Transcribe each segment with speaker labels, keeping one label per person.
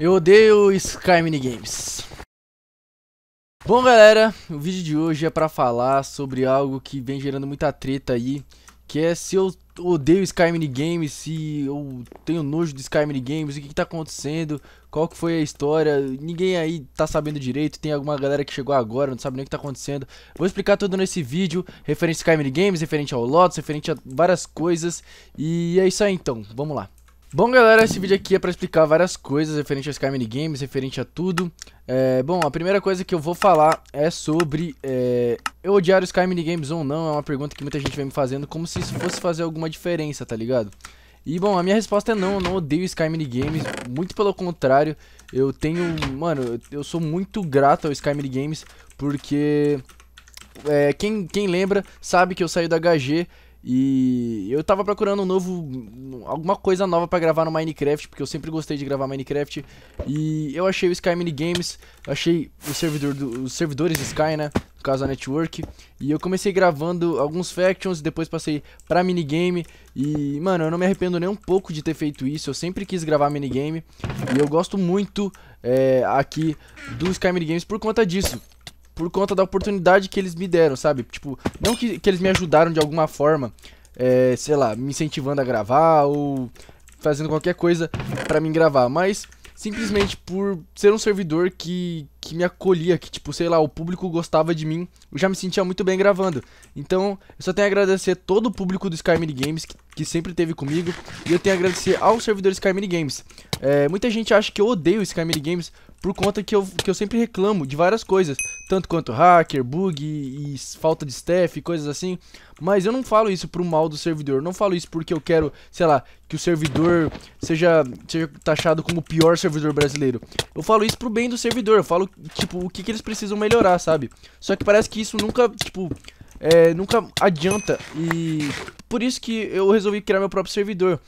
Speaker 1: Eu odeio Sky Minigames. Bom, galera, o vídeo de hoje é pra falar sobre algo que vem gerando muita treta aí, que é se eu odeio Sky Minigames, se eu tenho nojo de Sky Minigames, o que, que tá acontecendo, qual que foi a história, ninguém aí tá sabendo direito, tem alguma galera que chegou agora, não sabe nem o que tá acontecendo. Vou explicar tudo nesse vídeo, referente a Sky Minigames, referente ao Lotus, referente a várias coisas, e é isso aí então, vamos lá. Bom, galera, esse vídeo aqui é para explicar várias coisas referente a Sky Minigames, referente a tudo. É, bom, a primeira coisa que eu vou falar é sobre é, eu odiar o Sky Minigames ou não, é uma pergunta que muita gente vem me fazendo, como se isso fosse fazer alguma diferença, tá ligado? E, bom, a minha resposta é não, eu não odeio Sky Minigames, muito pelo contrário, eu tenho, mano, eu sou muito grato ao Sky Minigames, porque... É, quem, quem lembra sabe que eu saí da HG e eu tava procurando um novo. alguma coisa nova para gravar no Minecraft, porque eu sempre gostei de gravar Minecraft. E eu achei o Sky Mini Games, achei o servidor do, os servidores Sky, né? No caso a Network. E eu comecei gravando alguns factions, depois passei pra minigame. E, mano, eu não me arrependo nem um pouco de ter feito isso. Eu sempre quis gravar minigame. E eu gosto muito é, aqui do Sky Mini Games por conta disso por conta da oportunidade que eles me deram, sabe? Tipo, não que, que eles me ajudaram de alguma forma, é, sei lá, me incentivando a gravar ou fazendo qualquer coisa para mim gravar, mas simplesmente por ser um servidor que, que me acolhia, que tipo, sei lá, o público gostava de mim, eu já me sentia muito bem gravando. Então, eu só tenho a agradecer todo o público do Sky Mini Games que, que sempre teve comigo, e eu tenho a agradecer ao servidor Sky Mini Games. É, muita gente acha que eu odeio Sky Mini Games por conta que eu, que eu sempre reclamo de várias coisas, tanto quanto hacker, bug e, e falta de staff, coisas assim. Mas eu não falo isso pro mal do servidor, não falo isso porque eu quero, sei lá, que o servidor seja, seja taxado como o pior servidor brasileiro. Eu falo isso pro bem do servidor, eu falo tipo, o que, que eles precisam melhorar, sabe? Só que parece que isso nunca, tipo, é, nunca adianta. E por isso que eu resolvi criar meu próprio servidor.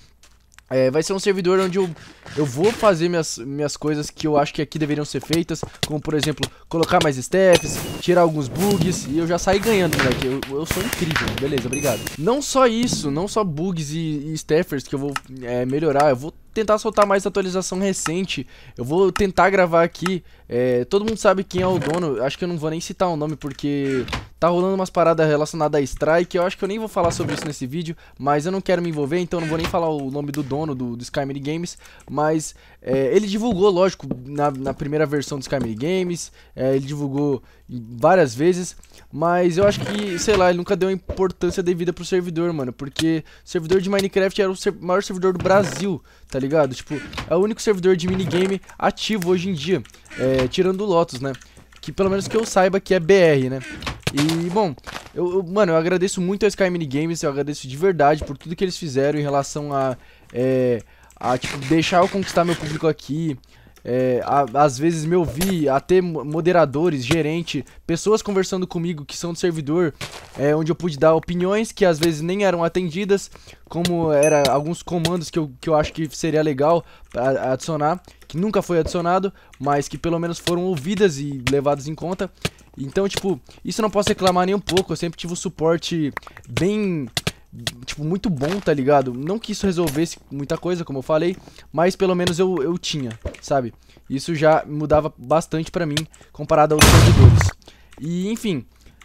Speaker 1: É, vai ser um servidor onde eu, eu vou fazer minhas, minhas coisas que eu acho que aqui deveriam ser feitas, como por exemplo, colocar mais steps, tirar alguns bugs, e eu já saí ganhando, moleque. Eu, eu sou incrível, beleza, obrigado. Não só isso, não só bugs e, e staffers que eu vou é, melhorar, eu vou tentar soltar mais atualização recente. Eu vou tentar gravar aqui. É, todo mundo sabe quem é o dono. Acho que eu não vou nem citar o nome porque tá rolando umas paradas relacionadas a Strike. Eu acho que eu nem vou falar sobre isso nesse vídeo, mas eu não quero me envolver, então não vou nem falar o nome do dono do, do Games. Mas é, ele divulgou, lógico, na, na, primeira versão do Sky Games. É, ele divulgou várias vezes. Mas eu acho que, sei lá, ele nunca deu a importância devida pro servidor, mano. Porque o servidor de Minecraft era o ser maior servidor do Brasil, tá ligado? Tipo, é o único servidor de minigame ativo hoje em dia. É, tirando o Lotus, né? Que pelo menos que eu saiba que é BR, né? E, bom, eu, eu, mano, eu agradeço muito a Sky Minigames, eu agradeço de verdade por tudo que eles fizeram em relação a, é, a tipo, deixar eu conquistar meu público aqui, é, a, às vezes me ouvir, até moderadores, gerente, pessoas conversando comigo que são do servidor, é, onde eu pude dar opiniões que às vezes nem eram atendidas, como era alguns comandos que eu, que eu acho que seria legal adicionar, que nunca foi adicionado, mas que pelo menos foram ouvidas e levadas em conta. Então, tipo, isso eu não posso reclamar nem um pouco, eu sempre tive o um suporte bem tipo, muito bom, tá ligado? Não que isso resolvesse muita coisa, como eu falei, mas pelo menos eu, eu tinha, sabe? Isso já mudava bastante pra mim, comparado aos servidores. E, enfim,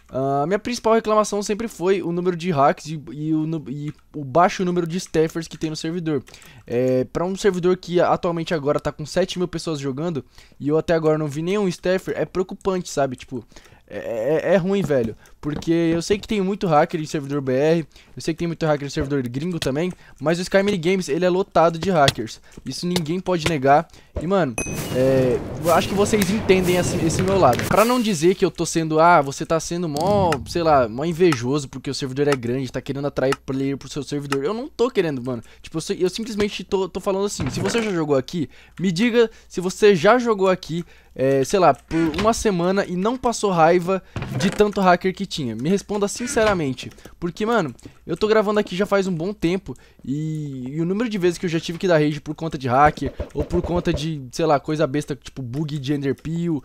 Speaker 1: a minha principal reclamação sempre foi o número de hacks e, e, o, e o, baixo número de staffers que tem no servidor. É, para um servidor que atualmente agora tá com 7 mil pessoas jogando, e eu até agora não vi nenhum staffer, é preocupante, sabe? Tipo, é, é, é, ruim, velho. Porque eu sei que tem muito hacker em servidor BR, eu sei que tem muito hacker em servidor gringo também, mas o Skymer Games, ele é lotado de hackers. Isso ninguém pode negar. E, mano, é, eu acho que vocês entendem esse, esse, meu lado. Pra não dizer que eu tô sendo, ah, você tá sendo mó, sei lá, mó invejoso porque o servidor é grande, tá querendo atrair player pro seu servidor. Eu não tô querendo, mano. Tipo, eu, eu simplesmente tô, tô falando assim, se você já jogou aqui, me diga se você já jogou aqui, é, sei lá, por uma semana e não passou raiva de tanto hacker que tinha? Me responda sinceramente. Porque, mano, eu tô gravando aqui já faz um bom tempo e, e o número de vezes que eu já tive que dar rage por conta de hacker ou por conta de, sei lá, coisa besta tipo bug de Enderpeel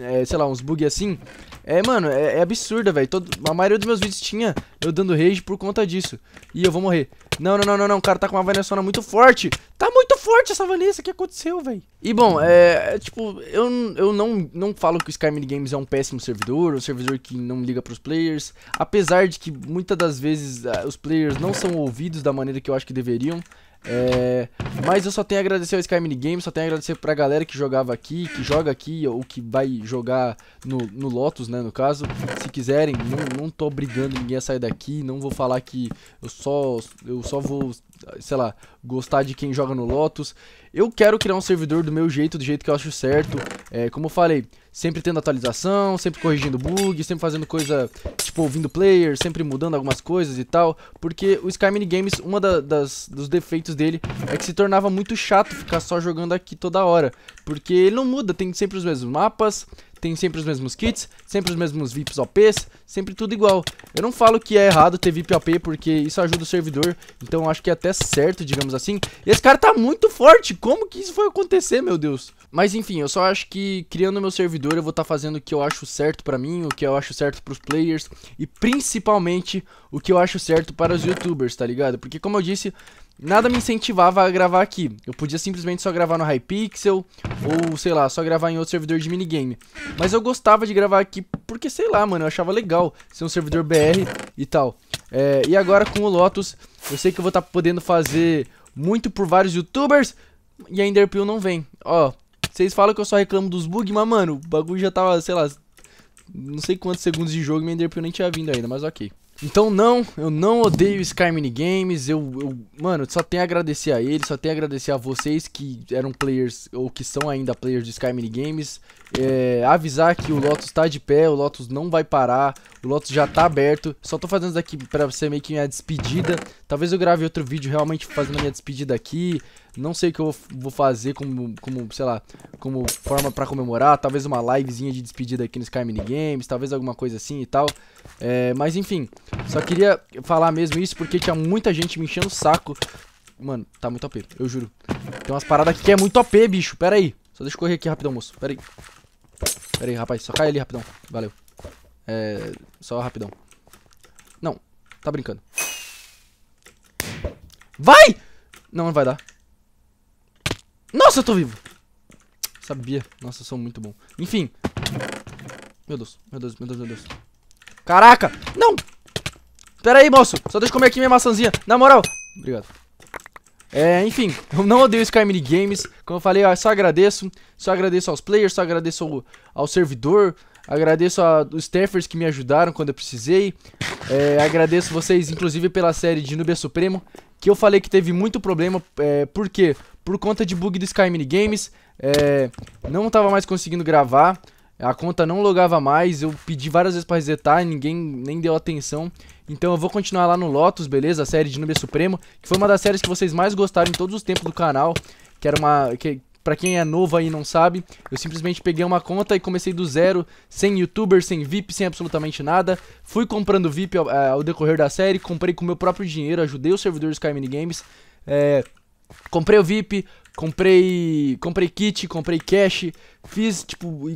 Speaker 1: é, sei lá, uns bugs assim. É, mano, é, é absurda, velho. A maioria dos meus vídeos tinha eu dando rage por conta disso. E eu vou morrer. Não, não, não, não, não. O cara tá com uma Vanessona muito forte. Tá muito forte essa Vanessa. O que aconteceu, velho? E, bom, é, é... tipo, eu, eu não, não falo que o Sky Mini Games é um péssimo servidor. Um servidor que não liga pros players. Apesar de que, muitas das vezes, os players não são ouvidos da maneira que eu acho que deveriam. É, mas eu só tenho a agradecer ao Sky Mini Games, só tenho a agradecer pra galera que jogava aqui, que joga aqui, ou que vai jogar no, no Lotus, né, no caso. Se quiserem, não, não tô obrigando ninguém a sair daqui, não vou falar que eu só, eu só vou, sei lá, gostar de quem joga no Lotus. Eu quero criar um servidor do meu jeito, do jeito que eu acho certo. É, como eu falei, Sempre tendo atualização, sempre corrigindo bug, sempre fazendo coisa, tipo, ouvindo player, sempre mudando algumas coisas e tal. Porque o Sky Mini Games, um da, dos defeitos dele é que se tornava muito chato ficar só jogando aqui toda hora. Porque ele não muda, tem sempre os mesmos mapas, tem sempre os mesmos kits, sempre os mesmos VIPs OPs, sempre tudo igual. Eu não falo que é errado ter VIP OP, porque isso ajuda o servidor, então acho que é até certo, digamos assim. E esse cara tá muito forte, como que isso foi acontecer, meu Deus? Mas enfim, eu só acho que criando meu servidor eu vou estar tá fazendo o que eu acho certo pra mim, o que eu acho certo pros players, e principalmente o que eu acho certo para os youtubers, tá ligado? Porque como eu disse, nada me incentivava a gravar aqui. Eu podia simplesmente só gravar no Hypixel, ou sei lá, só gravar em outro servidor de minigame. Mas eu gostava de gravar aqui porque, sei lá, mano, eu achava legal ser um servidor BR e tal. É, e agora com o Lotus, eu sei que eu vou estar tá podendo fazer muito por vários youtubers e a Enderpeel não vem. Ó, vocês falam que eu só reclamo dos bugs, mas mano, o bagulho já tava, sei lá, não sei quantos segundos de jogo e minha Enderpeel nem tinha vindo ainda, mas ok. Então não, eu não odeio Sky Minigames, eu, eu, mano, só tenho a agradecer a ele, só tenho a agradecer a vocês que eram players, ou que são ainda players de Sky Minigames, é, avisar que o Lotus tá de pé, o Lotus não vai parar, o Lotus já tá aberto, só tô fazendo isso aqui pra ser meio que minha despedida, talvez eu grave outro vídeo realmente fazendo minha despedida aqui, não sei o que eu vou fazer como, como sei lá, como forma pra comemorar, talvez uma livezinha de despedida aqui no Sky Minigames, talvez alguma coisa assim e tal, é, mas enfim... Só queria falar mesmo isso porque tinha muita gente me enchendo o saco. Mano, tá muito OP, eu juro. Tem umas paradas aqui que é muito OP, bicho. Pera aí. Só deixa eu correr aqui rapidão, moço. Pera aí. Pera aí, rapaz. Só cai ali rapidão. Valeu. É... Só rapidão. Não. Tá brincando. Vai! Não, não vai dar. Nossa, eu tô vivo. Sabia. Nossa, eu sou muito bom. Enfim. Meu Deus, meu Deus, meu Deus, meu Deus. Caraca! Não! Pera aí, moço. Só deixa eu comer aqui minha maçãzinha. Na moral. Obrigado. É, enfim, eu não odeio Sky Mini Games. Como eu falei, eu só agradeço. Só agradeço aos players, só agradeço ao, ao servidor. Agradeço aos staffers que me ajudaram quando eu precisei. É, agradeço vocês, inclusive, pela série de Nubia Supremo. Que eu falei que teve muito problema. É, por quê? Por conta de bug do Sky Mini Games. É, não tava mais conseguindo gravar. A conta não logava mais. Eu pedi várias vezes para resetar. Ninguém nem deu atenção. Então eu vou continuar lá no Lotus, beleza? A série de Nubia Supremo, que foi uma das séries que vocês mais gostaram em todos os tempos do canal. Que era uma... Que, Pra quem é novo aí e não sabe, eu simplesmente peguei uma conta e comecei do zero, sem youtuber, sem VIP, sem absolutamente nada. Fui comprando VIP ao, é, ao decorrer da série, comprei com meu próprio dinheiro, ajudei o servidor Sky Mini Games. É, comprei o VIP, comprei comprei kit, comprei cash, fiz tipo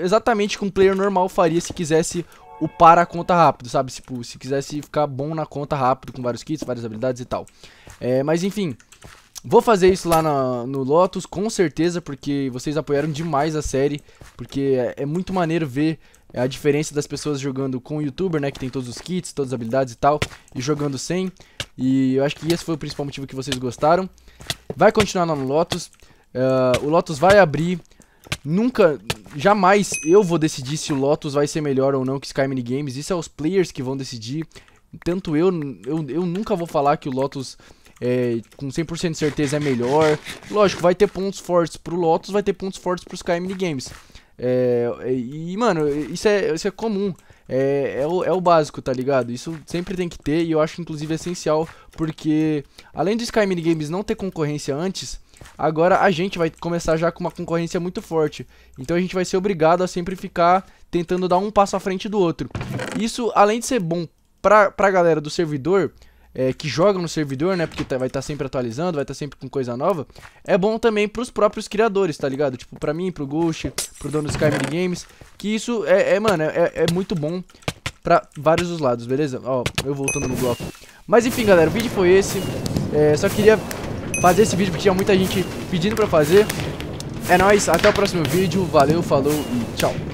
Speaker 1: exatamente como um player normal faria se quisesse upar a conta rápido, sabe? Tipo, se quisesse ficar bom na conta rápido, com vários kits, várias habilidades e tal. É, mas enfim, vou fazer isso lá na, no Lotus, com certeza, porque vocês apoiaram demais a série. Porque é, é muito maneiro ver a diferença das pessoas jogando com o youtuber, né? Que tem todos os kits, todas as habilidades e tal, e jogando sem. E eu acho que esse foi o principal motivo que vocês gostaram. Vai continuar lá no Lotus. Uh, o Lotus vai abrir Nunca, jamais eu vou decidir se o Lotus vai ser melhor ou não que Sky Mini Games. Isso é os players que vão decidir. Tanto eu, eu, eu nunca vou falar que o Lotus é, com 100% de certeza é melhor. Lógico, vai ter pontos fortes pro Lotus, vai ter pontos fortes pro Sky Mini Games. É, e, mano, isso é, isso é comum. É, é, o, é o básico, tá ligado? Isso sempre tem que ter e eu acho inclusive essencial, porque além do Sky Mini Games não ter concorrência antes, agora a gente vai começar já com uma concorrência muito forte. Então a gente vai ser obrigado a sempre ficar tentando dar um passo à frente do outro. Isso, além de ser bom pra, pra galera do servidor, é, que jogam no servidor, né? Porque tá, vai estar tá sempre atualizando, vai estar tá sempre com coisa nova. É bom também pros próprios criadores, tá ligado? Tipo, pra mim, pro Ghost, pro dono do Skyrim Games. Que isso é, é mano, é, é muito bom pra vários dos lados, beleza? Ó, eu voltando no bloco. Mas enfim, galera, o vídeo foi esse. É, só queria fazer esse vídeo porque tinha muita gente pedindo pra fazer. É nóis, até o próximo vídeo. Valeu, falou e tchau.